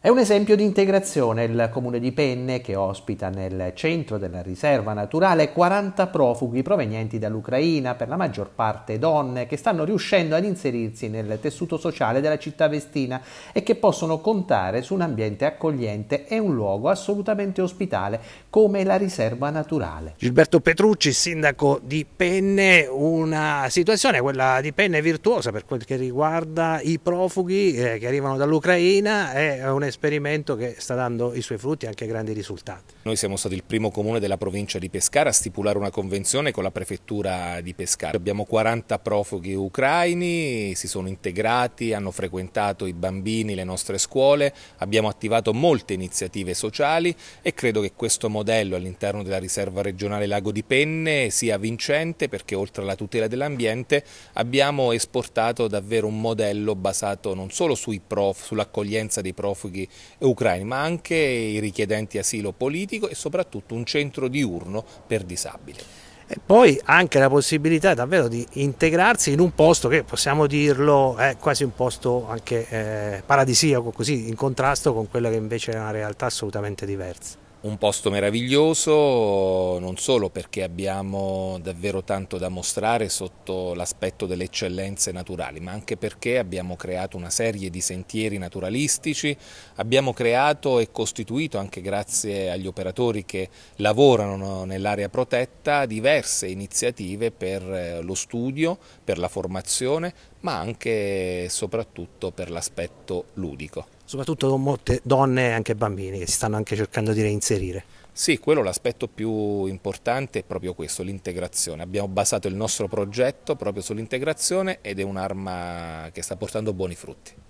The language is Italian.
È un esempio di integrazione il comune di Penne che ospita nel centro della riserva naturale 40 profughi provenienti dall'Ucraina, per la maggior parte donne, che stanno riuscendo ad inserirsi nel tessuto sociale della città vestina e che possono contare su un ambiente accogliente e un luogo assolutamente ospitale come la riserva naturale. Gilberto Petrucci, sindaco di Penne, una situazione quella di Penne virtuosa per quel che riguarda i profughi eh, che arrivano dall'Ucraina, è un esperimento che sta dando i suoi frutti e anche grandi risultati. Noi siamo stati il primo comune della provincia di Pescara a stipulare una convenzione con la prefettura di Pescara. Abbiamo 40 profughi ucraini, si sono integrati, hanno frequentato i bambini, le nostre scuole, abbiamo attivato molte iniziative sociali e credo che questo modello all'interno della riserva regionale Lago di Penne sia vincente perché oltre alla tutela dell'ambiente abbiamo esportato davvero un modello basato non solo sull'accoglienza dei profughi profughi ucraini, ma anche i richiedenti asilo politico e soprattutto un centro diurno per disabili. E poi anche la possibilità davvero di integrarsi in un posto che possiamo dirlo è quasi un posto anche eh, paradisiaco, così in contrasto con quella che invece è una realtà assolutamente diversa. Un posto meraviglioso non solo perché abbiamo davvero tanto da mostrare sotto l'aspetto delle eccellenze naturali, ma anche perché abbiamo creato una serie di sentieri naturalistici, abbiamo creato e costituito anche grazie agli operatori che lavorano nell'area protetta diverse iniziative per eh, lo studio, per la formazione, ma anche e soprattutto per l'aspetto ludico soprattutto con molte donne e anche bambini che si stanno anche cercando di reinserire. Sì, quello l'aspetto più importante è proprio questo, l'integrazione. Abbiamo basato il nostro progetto proprio sull'integrazione ed è un'arma che sta portando buoni frutti.